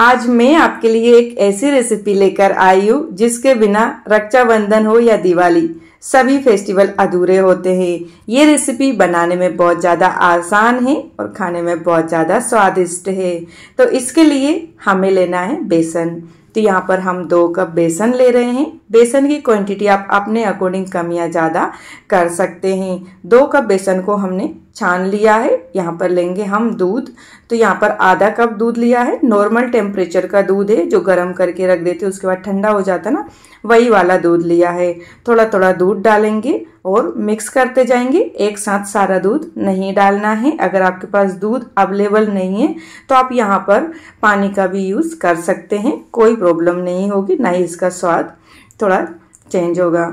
आज मैं आपके लिए एक ऐसी रेसिपी लेकर आई हूँ जिसके बिना रक्षाबंधन हो या दिवाली सभी फेस्टिवल अधूरे होते हैं ये रेसिपी बनाने में बहुत ज़्यादा आसान है और खाने में बहुत ज़्यादा स्वादिष्ट है तो इसके लिए हमें लेना है बेसन तो यहाँ पर हम दो कप बेसन ले रहे हैं बेसन की क्वांटिटी आप अपने अकॉर्डिंग कम या ज़्यादा कर सकते हैं दो कप बेसन को हमने छान लिया है यहाँ पर लेंगे हम दूध तो यहाँ पर आधा कप दूध लिया है नॉर्मल टेम्परेचर का दूध है जो गर्म करके रख देते उसके बाद ठंडा हो जाता ना वही वाला दूध लिया है थोड़ा थोड़ा दूध डालेंगे और मिक्स करते जाएंगे एक साथ सारा दूध नहीं डालना है अगर आपके पास दूध अवेलेबल नहीं है तो आप यहाँ पर पानी का भी यूज़ कर सकते हैं कोई प्रॉब्लम नहीं होगी ना ही इसका स्वाद थोड़ा चेंज होगा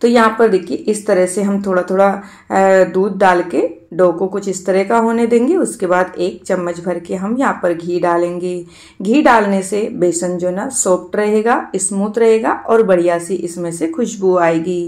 तो यहाँ पर देखिए इस तरह से हम थोड़ा थोड़ा दूध डाल के डो को कुछ इस तरह का होने देंगे उसके बाद एक चम्मच भर के हम यहाँ पर घी डालेंगे घी डालने से बेसन जो ना सॉफ्ट रहेगा स्मूथ रहेगा और बढ़िया सी इसमें से खुशबू आएगी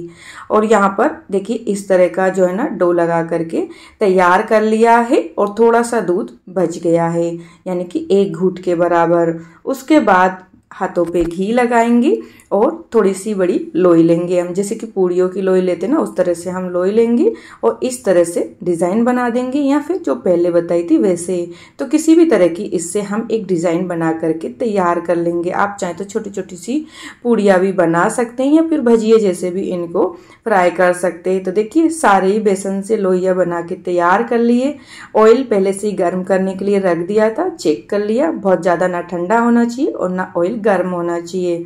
और यहाँ पर देखिए इस तरह का जो है ना डो लगा करके तैयार कर लिया है और थोड़ा सा दूध बच गया है यानी कि एक घूट के बराबर उसके बाद हाथों पे घी लगाएंगे और थोड़ी सी बड़ी लोई लेंगे हम जैसे कि पूड़ियों की लोई लेते ना उस तरह से हम लोई लेंगे और इस तरह से डिज़ाइन बना देंगे या फिर जो पहले बताई थी वैसे ही तो किसी भी तरह की इससे हम एक डिज़ाइन बना करके तैयार कर लेंगे आप चाहें तो छोटी छोटी सी पूड़िया भी बना सकते हैं या फिर भजिए जैसे भी इनको फ्राई कर सकते हैं तो देखिए सारे ही बेसन से लोहिया बना के तैयार कर लिए ऑयल पहले से ही गर्म करने के लिए रख दिया था चेक कर लिया बहुत ज़्यादा ना ठंडा होना चाहिए और ना ऑयल गर्म होना चाहिए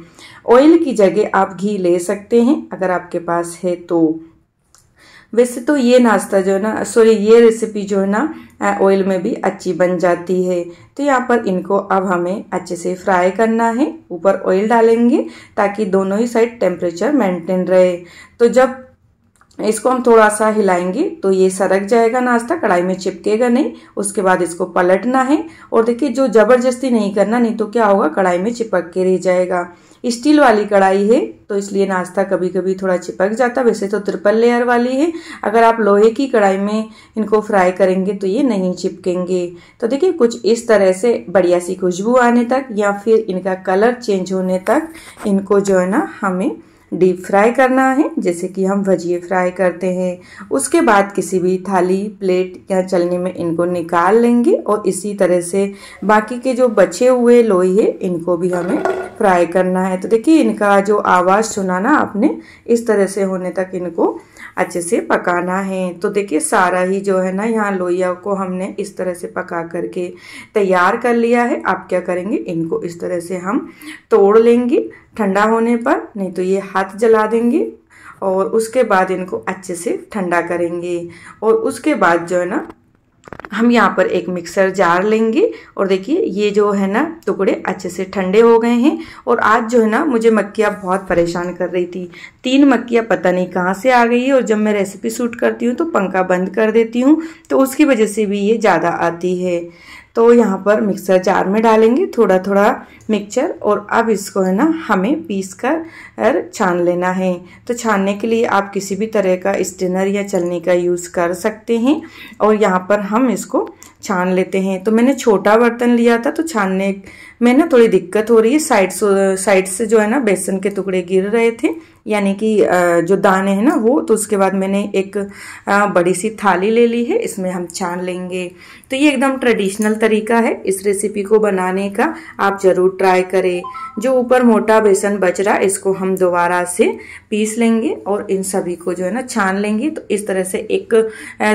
ऑयल की जगह आप घी ले सकते हैं अगर आपके पास है तो वैसे तो ये नाश्ता जो है ना सॉरी ये रेसिपी जो है ना ऑयल में भी अच्छी बन जाती है तो यहाँ पर इनको अब हमें अच्छे से फ्राई करना है ऊपर ऑयल डालेंगे ताकि दोनों ही साइड टेम्परेचर मेंटेन रहे तो जब इसको हम थोड़ा सा हिलाएंगे तो ये सरक जाएगा नाश्ता कढ़ाई में चिपकेगा नहीं उसके बाद इसको पलटना है और देखिए जो ज़बरदस्ती नहीं करना नहीं तो क्या होगा कढ़ाई में चिपक के रह जाएगा स्टील वाली कढ़ाई है तो इसलिए नाश्ता कभी कभी थोड़ा चिपक जाता वैसे तो ट्रिपल लेयर वाली है अगर आप लोहे की कढ़ाई में इनको फ्राई करेंगे तो ये नहीं चिपकेंगे तो देखिए कुछ इस तरह से बढ़िया सी खुशबू आने तक या फिर इनका कलर चेंज होने तक इनको जो है ना हमें डीप फ्राई करना है जैसे कि हम भजिए फ्राई करते हैं उसके बाद किसी भी थाली प्लेट या चलने में इनको निकाल लेंगे और इसी तरह से बाकी के जो बचे हुए लोई है इनको भी हमें फ्राई करना है तो देखिए इनका जो आवाज़ सुना ना आपने इस तरह से होने तक इनको अच्छे से पकाना है तो देखिए सारा ही जो है ना यहाँ लोहिया को हमने इस तरह से पका करके तैयार कर लिया है आप क्या करेंगे इनको इस तरह से हम तोड़ लेंगे ठंडा होने पर नहीं तो ये हाथ जला देंगे और उसके बाद इनको अच्छे से ठंडा करेंगे और उसके बाद जो है ना हम यहाँ पर एक मिक्सर जार लेंगे और देखिए ये जो है ना टुकड़े अच्छे से ठंडे हो गए हैं और आज जो है ना मुझे मक्खियाँ बहुत परेशान कर रही थी तीन मक्खियाँ पता नहीं कहाँ से आ गई और जब मैं रेसिपी सूट करती हूँ तो पंखा बंद कर देती हूँ तो उसकी वजह से भी ये ज़्यादा आती है तो यहाँ पर मिक्सर जार में डालेंगे थोड़ा थोड़ा मिक्सचर और अब इसको है ना हमें पीस कर छान लेना है तो छानने के लिए आप किसी भी तरह का स्टेनर या चलनी का यूज़ कर सकते हैं और यहाँ पर हम इसको छान लेते हैं तो मैंने छोटा बर्तन लिया था तो छानने में ना थोड़ी दिक्कत हो रही है साइड साइड से जो है ना बेसन के टुकड़े गिर रहे थे यानी कि जो दाने हैं ना वो तो उसके बाद मैंने एक बड़ी सी थाली ले ली है इसमें हम छान लेंगे तो ये एकदम ट्रेडिशनल तरीका है इस रेसिपी को बनाने का आप ज़रूर ट्राई करें जो ऊपर मोटा बेसन बच रहा है इसको हम दोबारा से पीस लेंगे और इन सभी को जो है ना छान लेंगे तो इस तरह से एक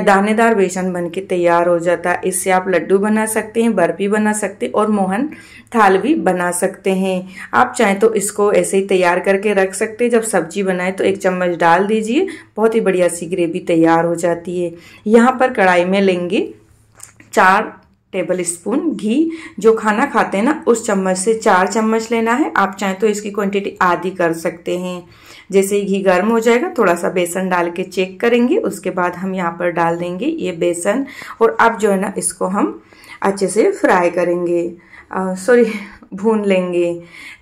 दानेदार बेसन बन के तैयार हो जाता है इससे आप लड्डू बना सकते हैं बर्फी बना सकते हैं और मोहन थाल भी बना सकते हैं आप चाहें तो इसको ऐसे ही तैयार करके रख सकते हैं जब सब्जी बनाए तो एक चम्मच डाल दीजिए बहुत ही बढ़िया सी ग्रेवी तैयार हो जाती है यहाँ पर कढ़ाई में लेंगे चार टेबल स्पून घी जो खाना खाते हैं ना उस चम्मच से चार चम्मच लेना है आप चाहें तो इसकी क्वांटिटी आधी कर सकते हैं जैसे ही घी गर्म हो जाएगा थोड़ा सा बेसन डाल के चेक करेंगे उसके बाद हम यहाँ पर डाल देंगे ये बेसन और अब जो है ना इसको हम अच्छे से फ्राई करेंगे सॉरी भून लेंगे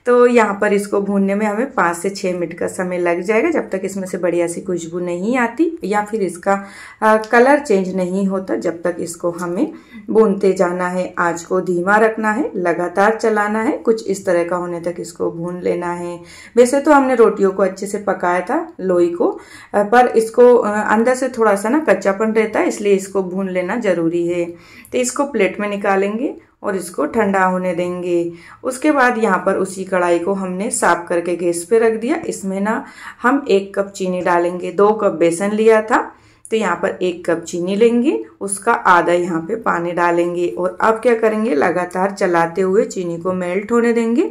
तो यहाँ पर इसको भूनने में हमें पाँच से छः मिनट का समय लग जाएगा जब तक इसमें से बढ़िया सी खुशबू नहीं आती या फिर इसका आ, कलर चेंज नहीं होता जब तक इसको हमें भूनते जाना है आँच को धीमा रखना है लगातार चलाना है कुछ इस तरह का होने तक इसको भून लेना है वैसे तो हमने रोटियों को अच्छे से पकाया था लोई को पर इसको अंदर से थोड़ा सा ना कच्चापन रहता है इसलिए इसको भून लेना जरूरी है तो इसको प्लेट में निकालेंगे और इसको ठंडा होने देंगे उसके बाद यहाँ पर उसी कढ़ाई को हमने साफ करके गैस पे रख दिया इसमें ना हम एक कप चीनी डालेंगे दो कप बेसन लिया था तो यहाँ पर एक कप चीनी लेंगे उसका आधा यहाँ पे पानी डालेंगे और अब क्या करेंगे लगातार चलाते हुए चीनी को मेल्ट होने देंगे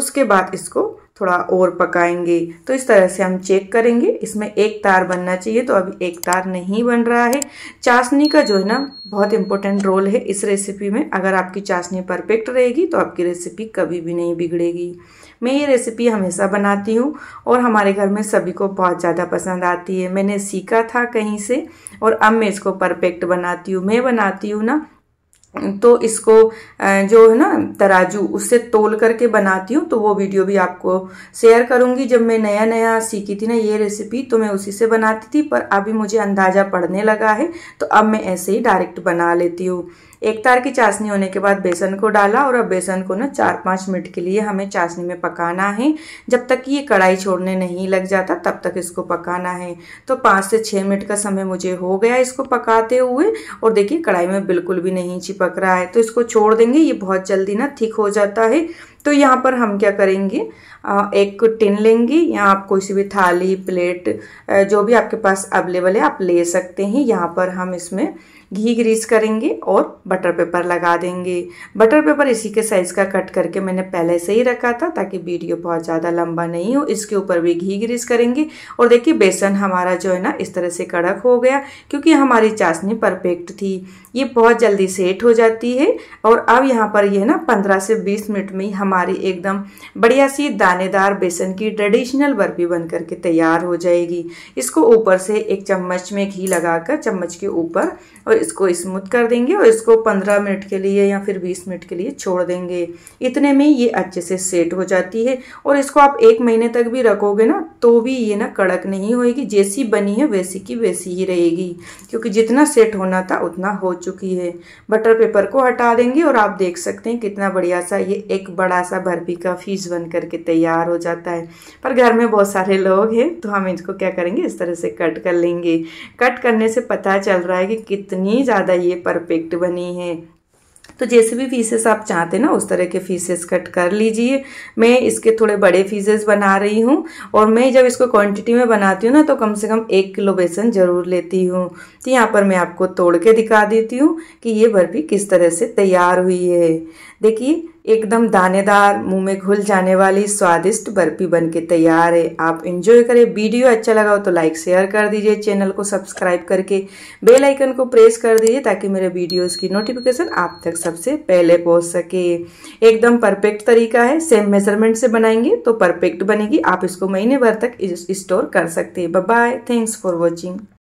उसके बाद इसको थोड़ा और पकाएंगे तो इस तरह से हम चेक करेंगे इसमें एक तार बनना चाहिए तो अभी एक तार नहीं बन रहा है चाशनी का जो है ना बहुत इंपॉर्टेंट रोल है इस रेसिपी में अगर आपकी चाशनी परफेक्ट रहेगी तो आपकी रेसिपी कभी भी नहीं बिगड़ेगी मैं ये रेसिपी हमेशा बनाती हूँ और हमारे घर में सभी को बहुत ज़्यादा पसंद आती है मैंने सीखा था कहीं से और अब मैं इसको परफेक्ट बनाती हूँ मैं बनाती हूँ ना तो इसको जो है ना तराजू उससे तोल करके बनाती हूँ तो वो वीडियो भी आपको शेयर करूँगी जब मैं नया नया सीखी थी ना ये रेसिपी तो मैं उसी से बनाती थी पर अभी मुझे अंदाज़ा पड़ने लगा है तो अब मैं ऐसे ही डायरेक्ट बना लेती हूँ एक तार की चाशनी होने के बाद बेसन को डाला और अब बेसन को ना चार पाँच मिनट के लिए हमें चाशनी में पकाना है जब तक कि ये कढ़ाई छोड़ने नहीं लग जाता तब तक इसको पकाना है तो पाँच से छः मिनट का समय मुझे हो गया इसको पकाते हुए और देखिए कढ़ाई में बिल्कुल भी नहीं चिपक रहा है तो इसको छोड़ देंगे ये बहुत जल्दी ना ठीक हो जाता है तो यहाँ पर हम क्या करेंगे एक टिन लेंगी या आप कोई सी भी थाली प्लेट जो भी आपके पास अवेलेबल है आप ले सकते हैं यहाँ पर हम इसमें घी ग्रीस करेंगे और बटर पेपर लगा देंगे बटर पेपर इसी के साइज़ का कट करके मैंने पहले से ही रखा था ताकि वीडियो बहुत ज़्यादा लंबा नहीं हो इसके ऊपर भी घी ग्रीस करेंगे और देखिए बेसन हमारा जो है ना इस तरह से कड़क हो गया क्योंकि हमारी चाशनी परफेक्ट थी ये बहुत जल्दी सेट हो जाती है और अब यहाँ पर यह ना पंद्रह से बीस मिनट में हमारी एकदम बढ़िया सी दाल दानेदार बेसन की ट्रेडिशनल बर्फी बनकर के तैयार हो जाएगी इसको ऊपर से एक चम्मच में घी लगाकर चम्मच के ऊपर और इसको स्मूथ कर देंगे और इसको 15 मिनट के लिए या फिर 20 मिनट के लिए छोड़ देंगे इतने में ये अच्छे से सेट हो जाती है और इसको आप एक महीने तक भी रखोगे ना तो भी ये ना कड़क नहीं होगी जैसी बनी है वैसी की वैसी ही रहेगी क्योंकि जितना सेट होना था उतना हो चुकी है बटर पेपर को हटा देंगे और आप देख सकते हैं कितना बढ़िया सा ये एक बड़ा सा बर्फी का फीस बन करके तैयार तैयार हो जाता है पर घर में बहुत सारे लोग हैं तो हम इसको क्या करेंगे इस तरह से कट कर लेंगे कट करने से पता चल रहा है कि कितनी ज़्यादा ये परफेक्ट बनी है तो जैसे भी फीसेस आप चाहते हैं ना उस तरह के फीसेस कट कर लीजिए मैं इसके थोड़े बड़े फीसेस बना रही हूँ और मैं जब इसको क्वांटिटी में बनाती हूँ ना तो कम से कम एक किलो बेसन ज़रूर लेती हूँ तो यहाँ पर मैं आपको तोड़ के दिखा देती हूँ कि ये बर्फी किस तरह से तैयार हुई है देखिए एकदम दानेदार मुंह में घुल जाने वाली स्वादिष्ट बर्फी बन के तैयार है आप इंजॉय करें वीडियो अच्छा लगा हो तो लाइक शेयर कर दीजिए चैनल को सब्सक्राइब करके बेल आइकन को प्रेस कर दीजिए ताकि मेरे वीडियोस की नोटिफिकेशन आप तक सबसे पहले पहुंच सके एकदम परफेक्ट तरीका है सेम मेजरमेंट से बनाएंगे तो परफेक्ट बनेगी आप इसको महीने भर तक स्टोर कर सकते हैं बाय थैंक्स फॉर वॉचिंग